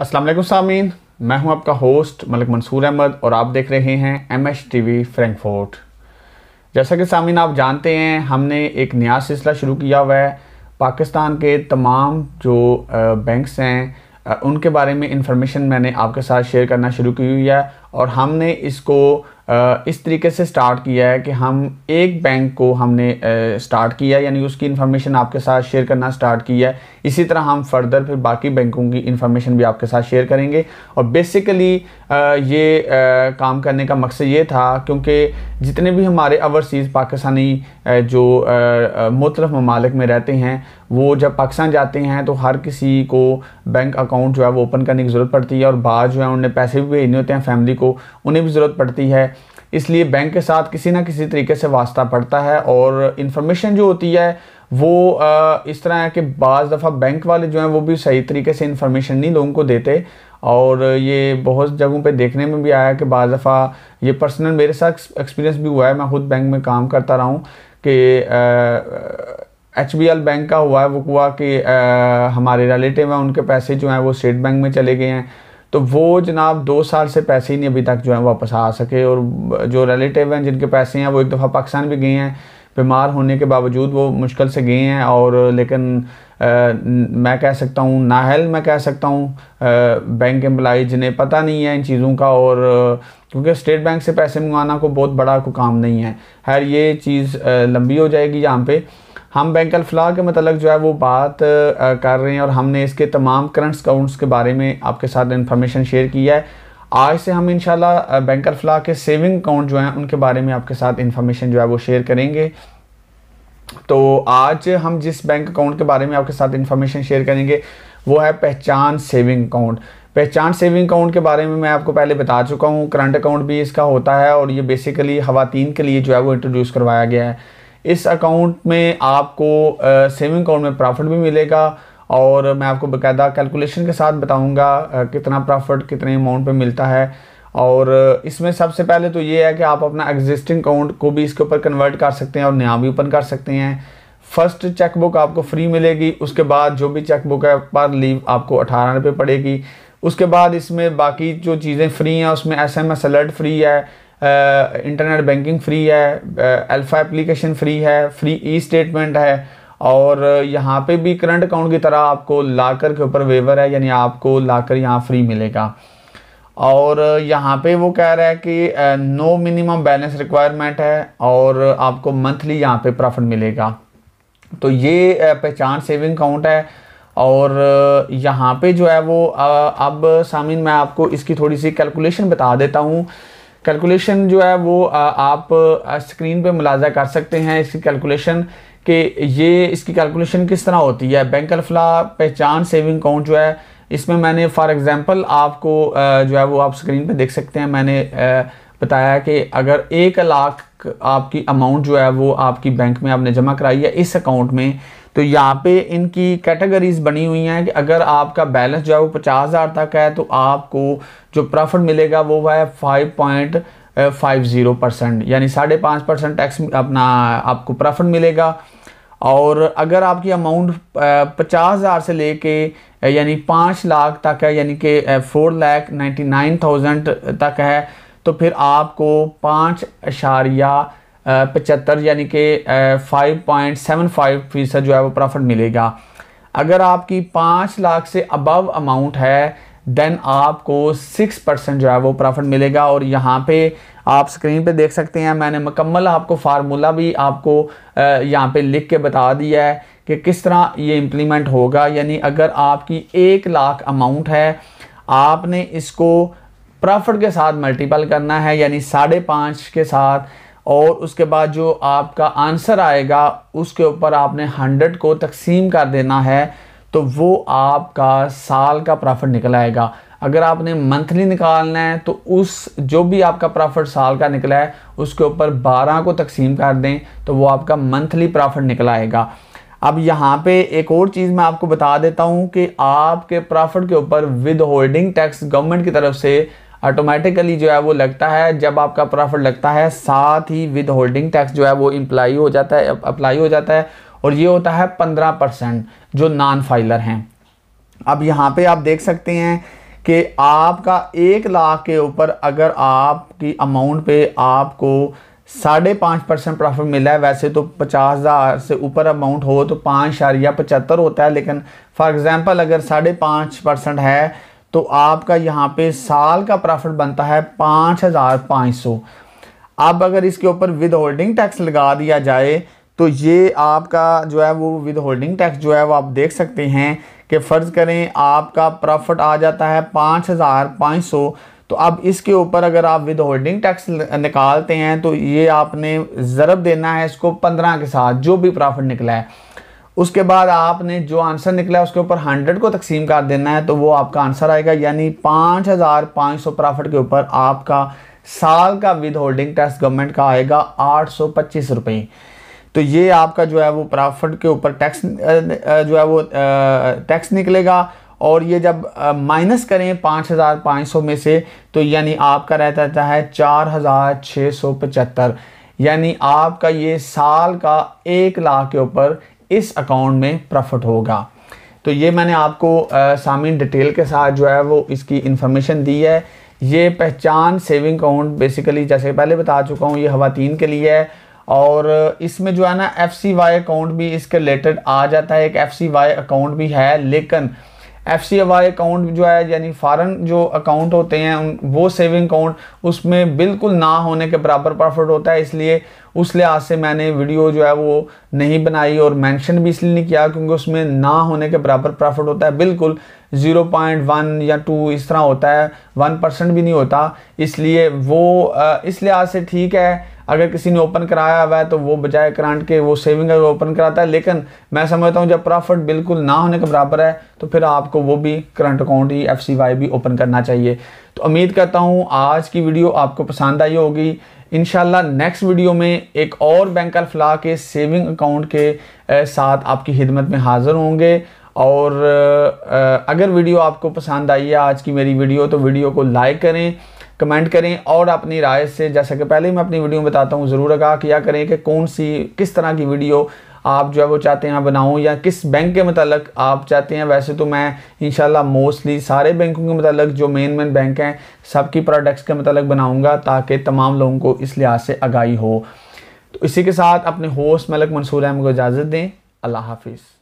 असलम सामीन मैं हूं आपका होस्ट मलिक मंसूर अहमद और आप देख रहे हैं M H T V Frankfurt जैसा कि सामीन आप जानते हैं हमने एक नया सिलसिला शुरू किया हुआ है पाकिस्तान के तमाम जो बैंक्स हैं उनके बारे में इंफॉर्मेशन मैंने आपके साथ शेयर करना शुरू की हुई है और हमने इसको इस तरीके से स्टार्ट किया है कि हम एक बैंक को हमने स्टार्ट किया यानी उसकी इन्फॉर्मेशन आपके साथ शेयर करना स्टार्ट किया है इसी तरह हम फर्दर फिर बाकी बैंकों की इन्फॉर्मेशन भी आपके साथ शेयर करेंगे और बेसिकली ये काम करने का मकसद ये था क्योंकि जितने भी हमारे ओवरसीज़ पाकिस्तानी जो मुख्तलफ ममालिक में रहते हैं वो जब पाकिस्तान जाते हैं तो हर किसी को बैंक अकाउंट जो है वो ओपन करने की ज़रूरत पड़ती है और बाहर जो है उन्हें पैसे भी भेजने होते हैं फैमिली को को उन्हें भी ज़रूरत पड़ती है इसलिए बैंक के साथ किसी ना किसी तरीके से वास्ता पड़ता है और इन्फॉर्मेशन जो होती है वो इस तरह है कि बज़ दफ़ा बैंक वाले जो हैं वो भी सही तरीके से इन्फॉर्मेशन नहीं लोगों को देते और ये बहुत जगहों पे देखने में भी आया कि बज़ दफ़ा ये पर्सनल मेरे साथ एक्सपीरियंस भी हुआ है मैं ख़ुद बैंक में काम करता रहा हूँ कि एच बी एल बैंक का हुआ है वो हुआ कि आ, हमारे रिलेटिव हैं उनके पैसे जो हैं वो स्टेट बैंक में चले गए हैं तो वो जनाब दो साल से पैसे ही नहीं अभी तक जो है वापस आ सके और जो रिलेटिव हैं जिनके पैसे हैं वो एक दफ़ा पाकिस्तान भी गए हैं बीमार होने के बावजूद वो मुश्किल से गए हैं और लेकिन आ, मैं कह सकता हूँ नाहल मैं कह सकता हूँ बैंक एम्प्लाई जिन्हें पता नहीं है इन चीज़ों का और क्योंकि स्टेट बैंक से पैसे मंगवाना को बहुत बड़ा को काम नहीं है खैर ये चीज़ लंबी हो जाएगी यहाँ पर हम बैंक अलफला के मतलब जो है वो बात कर रहे हैं और हमने इसके तमाम करंट अकाउंट्स के बारे में आपके साथ इन्फॉर्मेशन शेयर की है आज से हम इनशाला बैंक अलफला के सेविंग अकाउंट जो हैं उनके बारे में आपके साथ इन्फॉर्मेशन जो है वो शेयर करेंगे तो आज हम जिस बैंक अकाउंट के बारे में आपके साथ इन्फॉर्मेशन शेयर करेंगे वो है पहचान सेविंग अकाउंट पहचान सेविंग अकाउंट के बारे में मैं आपको पहले बता चुका हूँ करंट अकाउंट भी इसका होता है और ये बेसिकली खातन के लिए जो है वो इंट्रोड्यूस करवाया गया है इस अकाउंट में आपको सेविंग अकाउंट में प्रॉफिट भी मिलेगा और मैं आपको बकायदा कैलकुलेशन के साथ बताऊंगा कितना प्रॉफिट कितने अमाउंट पे मिलता है और इसमें सबसे पहले तो ये है कि आप अपना एग्जिस्टिंग अकाउंट को भी इसके ऊपर कन्वर्ट कर सकते हैं और नया भी ओपन कर सकते हैं फर्स्ट चेकबुक आपको फ्री मिलेगी उसके बाद जो भी चेकबुक है पर लीव आपको अठारह रुपये पड़ेगी उसके बाद इसमें बाकी जो चीज़ें फ्री हैं उसमें S M S alert free है इंटरनेट बैंकिंग फ्री है अल्फ़ा एप्लीकेशन फ्री है फ्री ई स्टेटमेंट है और यहाँ पे भी करंट अकाउंट की तरह आपको लाकर के ऊपर वेवर है यानी आपको लाकर यहाँ फ्री मिलेगा और यहाँ पे वो कह रहा है कि नो मिनिमम बैलेंस रिक्वायरमेंट है और आपको मंथली यहाँ पे प्रॉफिट मिलेगा तो ये पहचान सेविंग अकाउंट है और यहाँ पे जो है वो अब सामिन मैं आपको इसकी थोड़ी सी कैलकुलेशन बता देता हूँ कैलकुलेशन जो है वो आप स्क्रीन पे मुलाजा कर सकते हैं इसकी कैलकुलेशन कि ये इसकी कैलकुलेशन किस तरह होती है बैंक अलफिला पहचान सेविंग अकाउंट जो है इसमें मैंने फॉर एग्ज़ाम्पल आपको जो है वो आप स्क्रीन पे देख सकते हैं मैंने बताया कि अगर एक लाख आपकी अमाउंट जो है वो आपकी बैंक में आपने जमा कराई है इस अकाउंट में तो यहाँ पे इनकी कैटेगरीज बनी हुई हैं कि अगर आपका बैलेंस जो है वो पचास हज़ार तक है तो आपको जो प्रॉफिट मिलेगा वो है five point five zero percent यानी साढ़े पाँच परसेंट टैक्स अपना आपको प्रॉफिट मिलेगा और अगर आपकी अमाउंट पचास हज़ार से लेके यानी पाँच लाख तक है यानी कि four lakh ninety nine thousand तक है तो फिर आपको पाँच अशारिया पचहत्तर यानी कि फाइव पॉइंट सेवन फाइव फीसद जो है वो प्रॉफिट मिलेगा अगर आपकी पाँच लाख से अबव अमाउंट है देन आपको सिक्स परसेंट जो है वो प्रॉफिट मिलेगा और यहाँ पे आप स्क्रीन पे देख सकते हैं मैंने मुकम्मल आपको फार्मूला भी आपको यहाँ पे लिख के बता दिया है कि किस तरह ये इम्प्लीमेंट होगा यानी अगर आपकी एक लाख अमाउंट है आपने इसको प्रॉफिट के साथ मल्टीपल करना है यानी साढ़े पाँच के साथ और उसके बाद जो आपका आंसर आएगा उसके ऊपर आपने हंड्रेड को तकसीम कर देना है तो वो आपका साल का प्रॉफिट निकल आएगा अगर आपने मंथली निकालना है तो उस जो भी आपका प्रॉफिट साल का निकला है उसके ऊपर 12 को तकसीम कर दें तो वो आपका मंथली प्रॉफिट निकल आएगा अब यहाँ पे एक और चीज़ मैं आपको बता देता हूँ कि आपके प्रॉफिट के ऊपर विद होल्डिंग टैक्स गवर्नमेंट की तरफ से ऑटोमेटिकली जो है वो लगता है जब आपका प्रॉफिट लगता है साथ ही विद होल्डिंग टैक्स जो है वो इम्प्लाई हो जाता है अप्लाई हो जाता है और ये होता है पंद्रह परसेंट जो नॉन फाइलर हैं अब यहाँ पे आप देख सकते हैं कि आपका एक लाख के ऊपर अगर आपकी अमाउंट पे आपको साढ़े पाँच परसेंट प्रॉफिट मिला है वैसे तो पचास हज़ार से ऊपर अमाउंट हो तो पाँच या पचहत्तर होता है लेकिन फॉर एग्ज़ाम्पल अगर साढ़े पाँच परसेंट है तो आपका यहाँ पे साल का प्रॉफिट बनता है पाँच हज़ार पाँच सौ अब अगर इसके ऊपर विद होल्डिंग टैक्स लगा दिया जाए तो ये आपका जो है वो विद होल्डिंग टैक्स जो है वो आप देख सकते हैं कि फ़र्ज़ करें आपका प्रॉफिट आ जाता है पाँच हज़ार पाँच सौ तो अब इसके ऊपर अगर आप विद होल्डिंग टैक्स निकालते हैं तो ये आपने ज़रब देना है इसको पंद्रह के साथ जो भी प्रॉफिट निकला है उसके बाद आपने जो आंसर निकला उसके ऊपर हंड्रेड को तकसीम कर देना है तो वो आपका आंसर आएगा यानी पाँच हज़ार पाँच सौ प्रॉफिट के ऊपर आपका साल का विद होल्डिंग टैक्स गवर्नमेंट का आएगा आठ सौ पच्चीस रुपये तो ये आपका जो है वो प्रॉफिट के ऊपर टैक्स जो है वो टैक्स निकलेगा और ये जब माइनस करें पाँच हज़ार पाँच सौ में से तो यानी आपका रहता जाता है चार हज़ार छः सौ पचहत्तर यानी आपका ये साल का एक लाख के ऊपर इस अकाउंट में प्रॉफिट होगा तो ये मैंने आपको सामिन डिटेल के साथ जो है वो इसकी इन्फॉर्मेशन दी है ये पहचान सेविंग अकाउंट बेसिकली जैसे पहले बता चुका हूँ ये खातन के लिए है और इसमें जो है ना एफ सी वाई अकाउंट भी इसके रिलेटेड आ जाता है एक एफ सी वाई अकाउंट भी है लेकिन एफ सी आई अकाउंट जो है यानी फ़ॉरन जो अकाउंट होते हैं उन वो सेविंग अकाउंट उसमें बिल्कुल ना होने के बराबर प्रॉफिट होता है इसलिए उस लिहाज से मैंने वीडियो जो है वो नहीं बनाई और मेंशन भी इसलिए नहीं किया क्योंकि उसमें ना होने के बराबर प्रॉफिट होता है बिल्कुल 0.1 या 2 इस तरह होता है 1 परसेंट भी नहीं होता इसलिए वो इस लिहाज से ठीक है अगर किसी ने ओपन कराया हुआ है तो वो बजाय करंट के वो सेविंग है वो ओपन कराता है लेकिन मैं समझता हूँ जब प्रॉफिट बिल्कुल ना होने के बराबर है तो फिर आपको वो भी करंट अकाउंट ही एफ भी ओपन करना चाहिए तो उम्मीद करता हूँ आज की वीडियो आपको पसंद आई होगी इन नेक्स्ट वीडियो में एक और बैंक अलफला के सेविंग अकाउंट के साथ आपकी खिदमत में हाज़िर होंगे और अगर वीडियो आपको पसंद आई है आज की मेरी वीडियो तो वीडियो को लाइक करें कमेंट करें और अपनी राय से जैसा कि पहले मैं अपनी वीडियो में बताता हूँ ज़रूर आगा किया करें कि कौन सी किस तरह की वीडियो आप जो है वो चाहते हैं बनाऊं या किस बैंक के मतलब आप चाहते हैं वैसे तो मैं इन मोस्टली सारे बैंकों के मतलब जो मेन मेन बैंक हैं सबकी प्रोडक्ट्स के मतलब बनाऊंगा ताकि तमाम लोगों को इस लिहाज से आगाही हो तो इसी के साथ अपने होस्ट मलक मंसूर अहम को इजाज़त दें अल्लाह हाफिज़